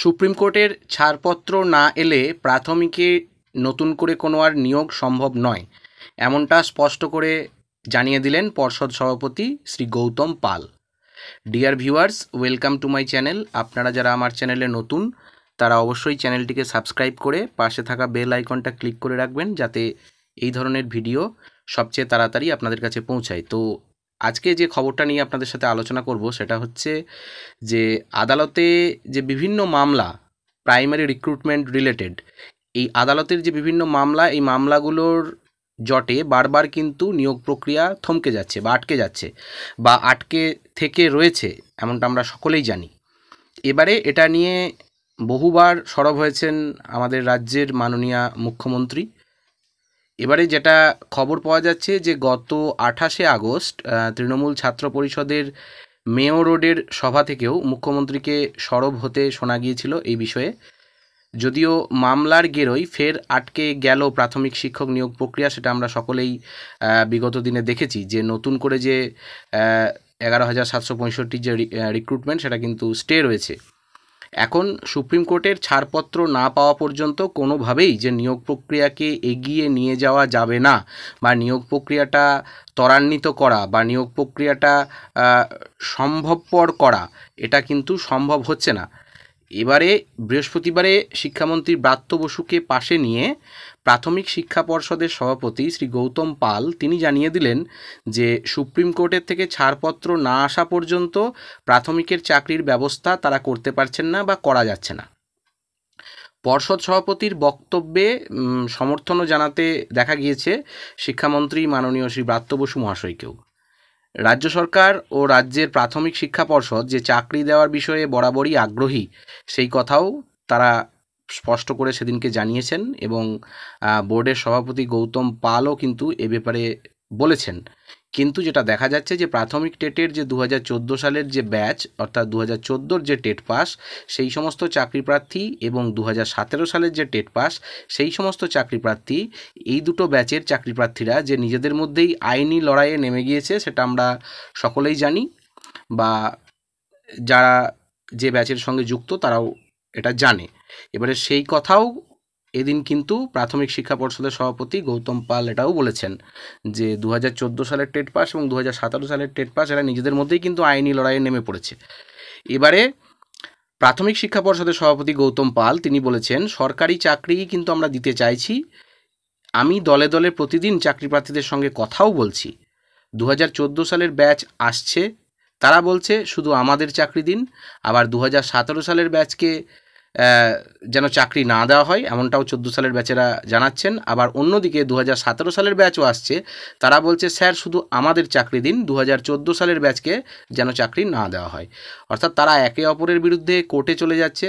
supreme কোর্টের ছাড়পত্র না এলে প্রাথমিকে নতুন করে কোনো আর নিয়োগ সম্ভব নয় এমনটা স্পষ্ট করে জানিয়ে দিলেন পর্ষদ সভাপতি Shri Gautam Pal dear viewers welcome to my channel আপনারা যারা আমার চ্যানেলে নতুন তারা অবশ্যই চ্যানেলটিকে সাবস্ক্রাইব করে পাশে থাকা বেল আইকনটা ক্লিক করে রাখবেন যাতে এই ধরনের ভিডিও সবচেয়ে তাড়াতাড়ি আপনাদের কাছে পৌঁছায় তো আজকে যে খবরটা নিয়ে আপনাদের সাথে আলোচনা করব সেটা হচ্ছে যে আদালতে যে বিভিন্ন মামলা প্রাইমারি রিক্রুটমেন্ট রিলেটেড এই আদালতের যে বিভিন্ন মামলা এই মামলাগুলোর জটে বারবার কিন্তু নিয়োগ প্রক্রিয়া থমকে যাচ্ছে বা আটকে যাচ্ছে বা আটকে থেকে রয়েছে এমনটা আমরা সকলেই জানি এবারে এটা নিয়ে বহুবার সরব হয়েছেন আমাদের রাজ্যের মাননীয় মুখ্যমন্ত্রী এবারে যেটা খবর পাওয়া যাচ্ছে যে গত আঠাশে আগস্ট তৃণমূল ছাত্র পরিষদের মেয়ো রোডের সভা থেকেও মুখ্যমন্ত্রীকে সরব হতে শোনা গিয়েছিল এই বিষয়ে যদিও মামলার গেরোই ফের আটকে গেল প্রাথমিক শিক্ষক নিয়োগ প্রক্রিয়া সেটা আমরা সকলেই বিগত দিনে দেখেছি যে নতুন করে যে এগারো হাজার সাতশো পঁয়ষট্টি যে রিক্রুটমেন্ট সেটা কিন্তু স্টে রয়েছে এখন সুপ্রিম কোর্টের ছাড়পত্র না পাওয়া পর্যন্ত কোনোভাবেই যে নিয়োগ প্রক্রিয়াকে এগিয়ে নিয়ে যাওয়া যাবে না বা নিয়োগ প্রক্রিয়াটা ত্বরান্বিত করা বা নিয়োগ প্রক্রিয়াটা সম্ভবপর করা এটা কিন্তু সম্ভব হচ্ছে না এবারে বৃহস্পতিবারে শিক্ষামন্ত্রী ব্রাত্য বসুকে পাশে নিয়ে প্রাথমিক শিক্ষা পর্ষদের সভাপতি শ্রী গৌতম পাল তিনি জানিয়ে দিলেন যে সুপ্রিম কোর্টের থেকে ছাড়পত্র না আসা পর্যন্ত প্রাথমিকের চাকরির ব্যবস্থা তারা করতে পারছেন না বা করা যাচ্ছে না পর্ষদ সভাপতির বক্তব্যে সমর্থনও জানাতে দেখা গিয়েছে শিক্ষামন্ত্রী মাননীয় শ্রী ব্রাত্য বসু মহাশয়কেও রাজ্য সরকার ও রাজ্যের প্রাথমিক শিক্ষা পর্ষদ যে চাকরি দেওয়ার বিষয়ে বরাবরই আগ্রহী সেই কথাও তারা স্পষ্ট করে সেদিনকে জানিয়েছেন এবং বোর্ডের সভাপতি গৌতম পালও কিন্তু এ ব্যাপারে বলেছেন কিন্তু যেটা দেখা যাচ্ছে যে প্রাথমিক টেটের যে দু সালের যে ব্যাচ অর্থাৎ দু হাজার যে টেট পাস সেই সমস্ত চাকরি প্রার্থী এবং দু সালের যে টেট পাস সেই সমস্ত চাকরি প্রার্থী এই দুটো ব্যাচের চাকরি প্রার্থীরা যে নিজেদের মধ্যেই আইনি লড়াইয়ে নেমে গিয়েছে সেটা আমরা সকলেই জানি বা যারা যে ব্যাচের সঙ্গে যুক্ত তারাও এটা জানে এবারে সেই কথাও এদিন কিন্তু প্রাথমিক শিক্ষা পর্ষদের সভাপতি গৌতম পাল এটাও বলেছেন যে দু হাজার সালের টেট পাস এবং দু হাজার সালের টেট পাস এরা নিজেদের মধ্যেই কিন্তু আইনি লড়াইয়ে নেমে পড়েছে এবারে প্রাথমিক শিক্ষা পর্ষদের সভাপতি গৌতম পাল তিনি বলেছেন সরকারি চাকরি কিন্তু আমরা দিতে চাইছি আমি দলে দলে প্রতিদিন চাকরি প্রার্থীদের সঙ্গে কথাও বলছি দু সালের ব্যাচ আসছে তারা বলছে শুধু আমাদের চাকরি দিন আবার দু সালের ব্যাচকে যেন চাকরি না দেওয়া হয় এমনটাও চোদ্দো সালের ব্যাচেরা জানাচ্ছেন আবার অন্যদিকে দু হাজার সালের ব্যাচও আসছে তারা বলছে স্যার শুধু আমাদের চাকরি দিন দু সালের ব্যাচকে যেন চাকরি না দেওয়া হয় অর্থাৎ তারা একে অপরের বিরুদ্ধে কোর্টে চলে যাচ্ছে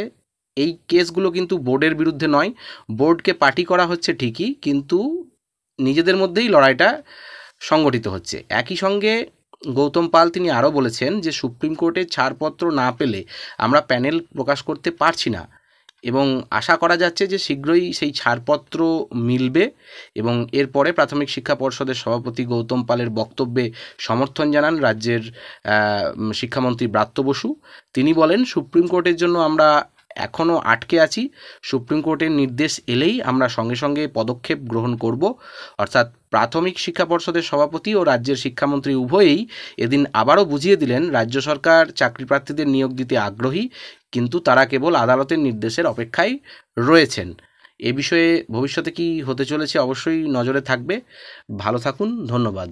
এই কেসগুলো কিন্তু বোর্ডের বিরুদ্ধে নয় বোর্ডকে পার্টি করা হচ্ছে ঠিকই কিন্তু নিজেদের মধ্যেই লড়াইটা সংগঠিত হচ্ছে একই সঙ্গে গৌতম পাল তিনি আরও বলেছেন যে সুপ্রিম কোর্টে ছাড়পত্র না পেলে আমরা প্যানেল প্রকাশ করতে পারছি না এবং আশা করা যাচ্ছে যে শীঘ্রই সেই ছাড়পত্র মিলবে এবং এরপরে প্রাথমিক শিক্ষা পর্ষদের সভাপতি গৌতম পালের বক্তব্যে সমর্থন জানান রাজ্যের শিক্ষামন্ত্রী ব্রাত্য বসু তিনি বলেন সুপ্রিম কোর্টের জন্য আমরা এখনও আটকে আছি সুপ্রিম কোর্টের নির্দেশ এলেই আমরা সঙ্গে সঙ্গে পদক্ষেপ গ্রহণ করব অর্থাৎ প্রাথমিক শিক্ষা পর্ষদের সভাপতি ও রাজ্যের শিক্ষামন্ত্রী উভয়েই এদিন আবারও বুঝিয়ে দিলেন রাজ্য সরকার চাকরি প্রার্থীদের নিয়োগ দিতে আগ্রহী কিন্তু তারা কেবল আদালতের নির্দেশের অপেক্ষায় রয়েছেন এ বিষয়ে ভবিষ্যতে কি হতে চলেছে অবশ্যই নজরে থাকবে ভালো থাকুন ধন্যবাদ